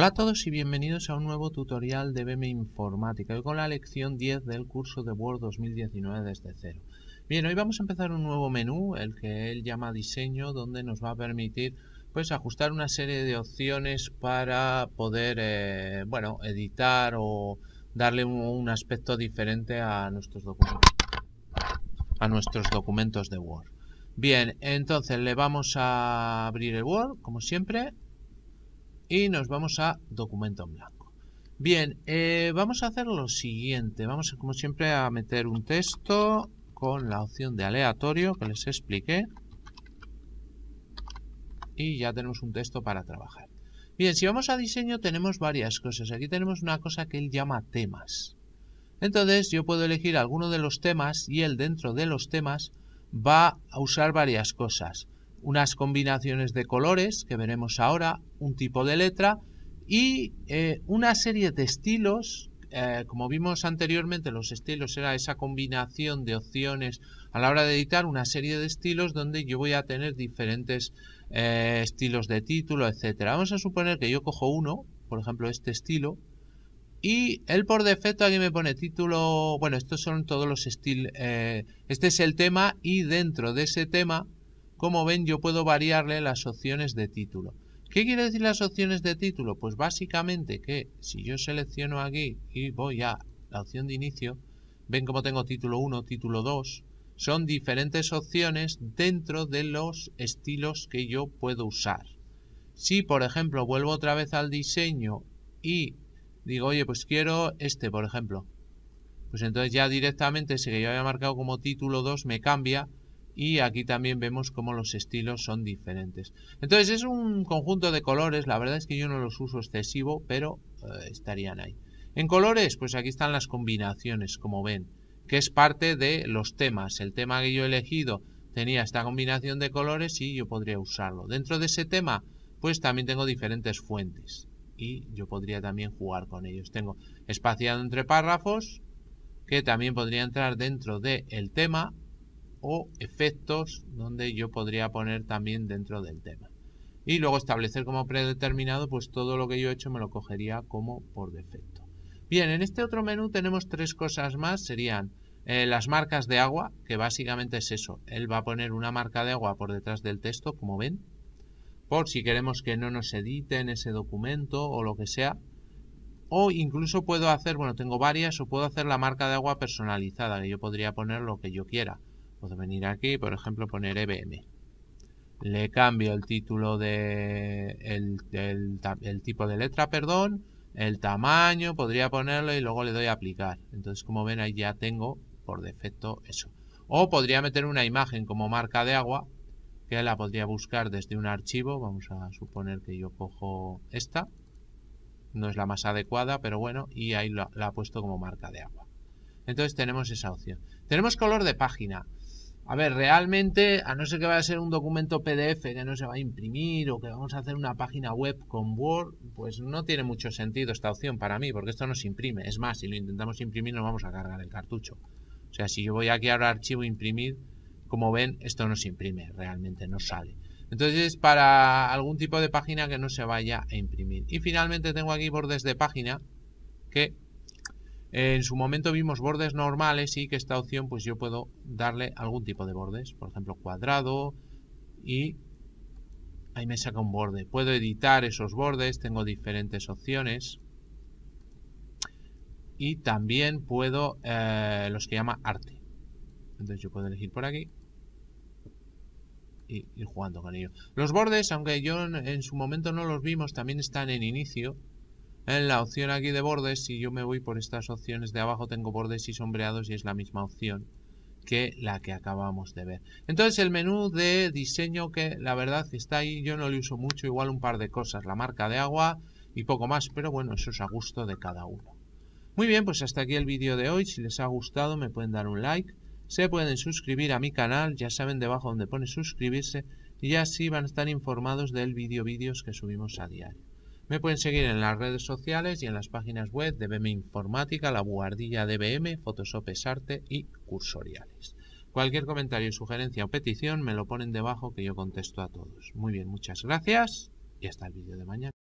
Hola a todos y bienvenidos a un nuevo tutorial de BM Informática, hoy con la lección 10 del curso de Word 2019 desde cero. Bien, hoy vamos a empezar un nuevo menú, el que él llama diseño, donde nos va a permitir pues ajustar una serie de opciones para poder eh, bueno, editar o darle un, aspecto diferente a nuestros, documentos a nuestros documentos de Word. Bien, entonces le vamos a abrir el Word, como siempre, y nos vamos a documento en blanco. Bien, eh, vamos a hacer lo siguiente. Vamos, como siempre, a meter un texto con la opción de aleatorio que les expliqué. Y ya tenemos un texto para trabajar. Bien, si vamos a diseño tenemos varias cosas. Aquí tenemos una cosa que él llama temas. Entonces yo puedo elegir alguno de los temas y él dentro de los temas va a usar varias cosas unas combinaciones de colores que veremos ahora, un tipo de letra y eh, una serie de estilos. Eh, como vimos anteriormente, los estilos era esa combinación de opciones a la hora de editar una serie de estilos donde yo voy a tener diferentes eh, estilos de título, etcétera. Vamos a suponer que yo cojo uno, por ejemplo este estilo, y él por defecto aquí me pone título. Bueno, estos son todos los estilos. este es el tema y dentro de ese tema como ven, yo puedo variarle las opciones de título. ¿Qué quiere decir las opciones de título? Pues básicamente que si yo selecciono aquí y voy a la opción de inicio, ven como tengo título 1, título 2, son diferentes opciones dentro de los estilos que yo puedo usar. Si, por ejemplo, vuelvo otra vez al diseño y digo, oye, pues quiero este, por ejemplo, pues entonces ya directamente si que yo había marcado como título 2 me cambia y aquí también vemos cómo los estilos son diferentes. Entonces es un conjunto de colores, la verdad es que yo no los uso excesivo, pero eh, estarían ahí. En colores, pues aquí están las combinaciones, como ven, que es parte de los temas. El tema que yo he elegido tenía esta combinación de colores y yo podría usarlo. Dentro de ese tema, pues también tengo diferentes fuentes y yo podría también jugar con ellos. Tengo espaciado entre párrafos, que también podría entrar dentro del el tema o efectos donde yo podría poner también dentro del tema. Y luego establecer como predeterminado, pues todo lo que yo he hecho me lo cogería como por defecto. Bien, en este otro menú tenemos tres cosas más, serían eh, las marcas de agua, que básicamente es eso, él va a poner una marca de agua por detrás del texto, como ven, por si queremos que no nos editen ese documento o lo que sea, o incluso puedo hacer, bueno, tengo varias, o puedo hacer la marca de agua personalizada, que yo podría poner lo que yo quiera. Puedo venir aquí, por ejemplo, poner EBM. Le cambio el título de... el, tipo de letra, perdón. El tamaño, podría ponerlo y luego le doy a aplicar. Entonces, como ven, ahí ya tengo por defecto eso. O podría meter una imagen como marca de agua, que la podría buscar desde un archivo. Vamos a suponer que yo cojo esta. No es la más adecuada, pero bueno, y ahí la, la ha puesto como marca de agua. Entonces tenemos esa opción. Tenemos color de página. A ver, realmente, a no ser que vaya a ser un documento PDF que no se va a imprimir o que vamos a hacer una página web con Word, pues no tiene mucho sentido esta opción para mí, porque esto no se imprime. Es más, si lo intentamos imprimir nos vamos a cargar el cartucho. O sea, si yo voy aquí a a archivo e imprimir, como ven, esto no se imprime, realmente no sale. Entonces, para algún tipo de página que no se vaya a imprimir. Y finalmente tengo aquí bordes de página que en su momento vimos bordes normales y que esta opción pues yo puedo darle algún tipo de bordes, por ejemplo cuadrado y ahí me saca un borde. Puedo editar esos bordes, tengo diferentes opciones y también puedo eh, los que llama arte. Entonces yo puedo elegir por aquí y ir jugando con ello. Los bordes, aunque yo en su momento no los vimos, también están en inicio en la opción aquí de bordes, si yo me voy por estas opciones de abajo, tengo bordes y sombreados y es la misma opción que la que acabamos de ver. Entonces el menú de diseño que la verdad está ahí, yo no le uso mucho, igual un par de cosas, la marca de agua y poco más, pero bueno, eso es a gusto de cada uno. Muy bien, pues hasta aquí el vídeo de hoy, si les ha gustado me pueden dar un like, se pueden suscribir a mi canal, ya saben debajo donde pone suscribirse y así van a estar informados del vídeo vídeos que subimos a diario. Me pueden seguir en las redes sociales y en las páginas web de BM Informática, La Guardilla de BM, Photoshop Arte y Cursoriales. Cualquier comentario, sugerencia o petición me lo ponen debajo que yo contesto a todos. Muy bien, muchas gracias y hasta el vídeo de mañana.